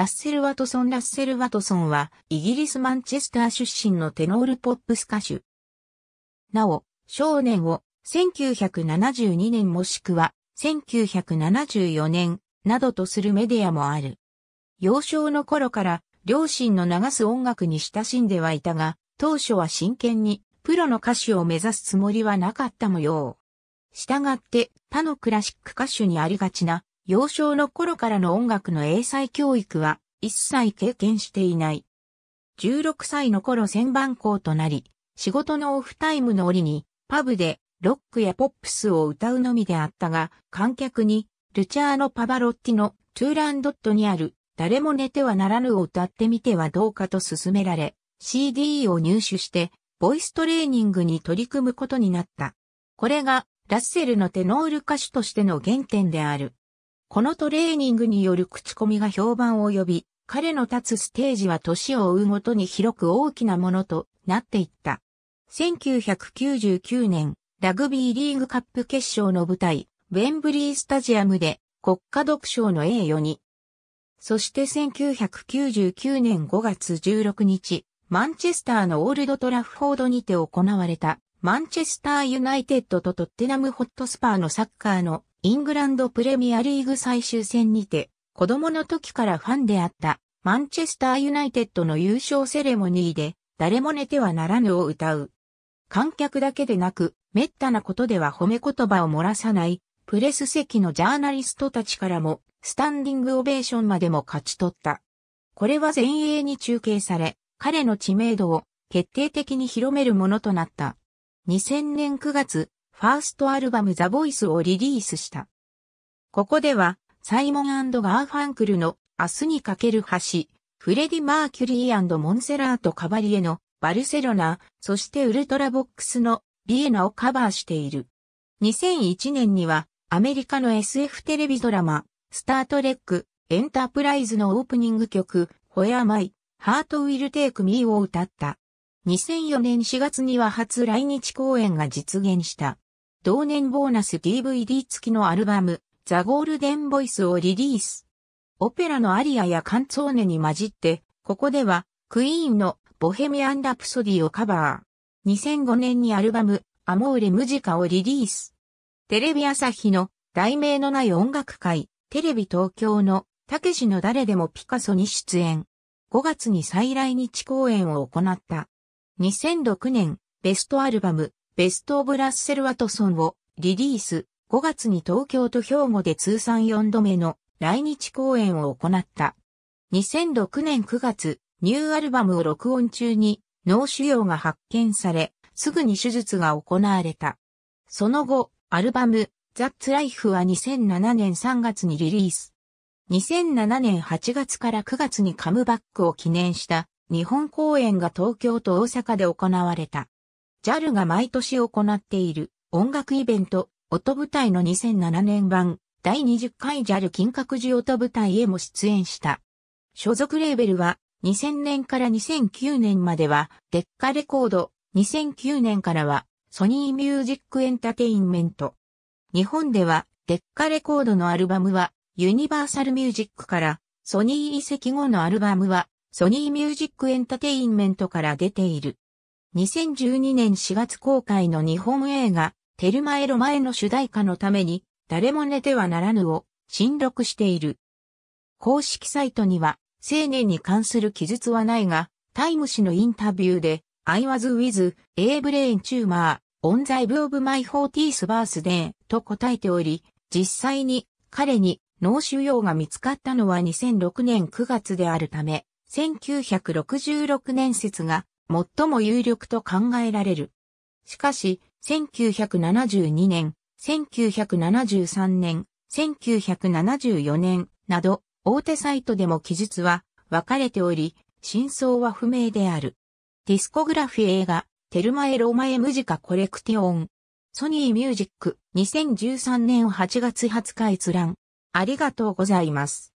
ラッセル・ワトソン・ラッセル・ワトソンは、イギリス・マンチェスター出身のテノールポップス歌手。なお、少年を、1972年もしくは、1974年、などとするメディアもある。幼少の頃から、両親の流す音楽に親しんではいたが、当初は真剣に、プロの歌手を目指すつもりはなかった模様。したがって、他のクラシック歌手にありがちな、幼少の頃からの音楽の英才教育は一切経験していない。16歳の頃旋盤校となり、仕事のオフタイムの折に、パブでロックやポップスを歌うのみであったが、観客に、ルチャーノ・パバロッティのトゥーランドットにある、誰も寝てはならぬを歌ってみてはどうかと勧められ、CD を入手して、ボイストレーニングに取り組むことになった。これが、ラッセルのテノール歌手としての原点である。このトレーニングによる口コミが評判を呼び、彼の立つステージは年を追うごとに広く大きなものとなっていった。1999年、ラグビーリーグカップ決勝の舞台、ウェンブリースタジアムで国家独賞の栄誉に。そして1999年5月16日、マンチェスターのオールドトラフォードにて行われた、マンチェスターユナイテッドとトッテナムホットスパーのサッカーのイングランドプレミアリーグ最終戦にて、子供の時からファンであった、マンチェスターユナイテッドの優勝セレモニーで、誰も寝てはならぬを歌う。観客だけでなく、滅多なことでは褒め言葉を漏らさない、プレス席のジャーナリストたちからも、スタンディングオベーションまでも勝ち取った。これは前衛に中継され、彼の知名度を決定的に広めるものとなった。2000年9月、ファーストアルバムザ・ボイスをリリースした。ここでは、サイモンガーファンクルの明日にかける橋、フレディ・マーキュリーモンセラート・カバリエのバルセロナ、そしてウルトラボックスのビエナをカバーしている。2001年にはアメリカの SF テレビドラマ、スタートレック、エンタープライズのオープニング曲、ホヤマイ、ハートウィルテイクミーを歌った。2004年4月には初来日公演が実現した。同年ボーナス DVD 付きのアルバム、ザ・ゴールデン・ボイスをリリース。オペラのアリアやカンツォーネに混じって、ここでは、クイーンのボヘミアン・ラプソディをカバー。2005年にアルバム、アモーレ・ムジカをリリース。テレビ朝日の、題名のない音楽会、テレビ東京の、たけしの誰でもピカソに出演。5月に再来日公演を行った。2006年、ベストアルバム、ベスト・オブ・ラッセル・ワトソンをリリース、5月に東京と兵庫で通算4度目の来日公演を行った。2006年9月、ニューアルバムを録音中に脳腫瘍が発見され、すぐに手術が行われた。その後、アルバム、ザ・ツ・ライフは2007年3月にリリース。2007年8月から9月にカムバックを記念した日本公演が東京と大阪で行われた。JAL が毎年行っている音楽イベント、音舞台の2007年版第20回 JAL 金閣寺音舞台へも出演した。所属レーベルは2000年から2009年まではデッカレコード、2009年からはソニーミュージックエンタテインメント。日本ではデッカレコードのアルバムはユニバーサルミュージックからソニー移籍後のアルバムはソニーミュージックエンタテインメントから出ている。2012年4月公開の日本映画、テルマエロマエの主題歌のために、誰も寝てはならぬを、新録している。公式サイトには、青年に関する記述はないが、タイム誌のインタビューで、I was with A Brain Tumor on the Eve of My 40th Birthday と答えており、実際に彼に脳腫瘍が見つかったのは2006年9月であるため、1966年説が最も有力と考えられる。しかし、1972年、1973年、1974年など、大手サイトでも記述は分かれており、真相は不明である。ディスコグラフィ映画、テルマエローマエムジカコレクティオン。ソニーミュージック2013年8月20日閲覧。ありがとうございます。